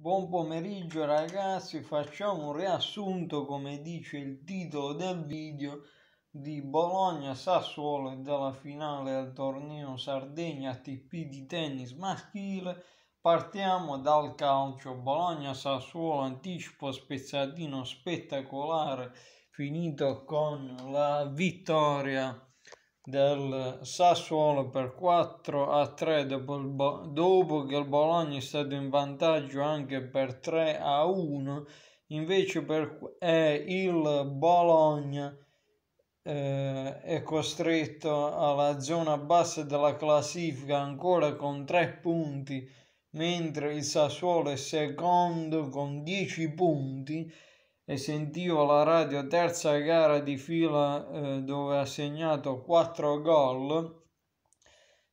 Buon pomeriggio ragazzi, facciamo un riassunto come dice il titolo del video di Bologna-Sassuolo e della finale del torneo Sardegna TP di tennis maschile. Partiamo dal calcio Bologna-Sassuolo, anticipo spezzatino spettacolare finito con la vittoria del Sassuolo per 4 a 3 dopo, dopo che il Bologna è stato in vantaggio anche per 3 a 1 invece per, eh, il Bologna eh, è costretto alla zona bassa della classifica ancora con 3 punti mentre il Sassuolo è secondo con 10 punti e sentivo la radio terza gara di fila eh, dove ha segnato 4 gol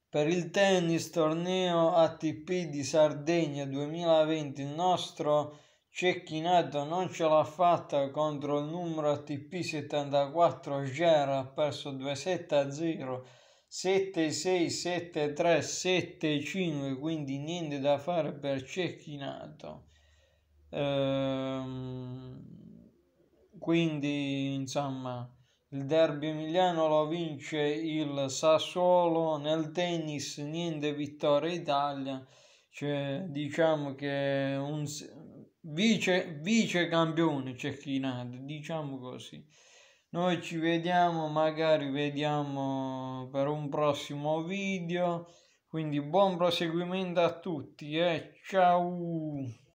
per il tennis torneo ATP di Sardegna 2020 il nostro Cecchinato non ce l'ha fatta contro il numero ATP 74 Gera ha perso 2 7 0 7 6 7 3 7 5 quindi niente da fare per Cecchinato ehm quindi insomma il derby Emiliano lo vince il Sassuolo, nel tennis niente vittoria Italia, cioè, diciamo che un vice, vice campione Cecchinati, diciamo così. Noi ci vediamo, magari vediamo per un prossimo video, quindi buon proseguimento a tutti e eh? ciao!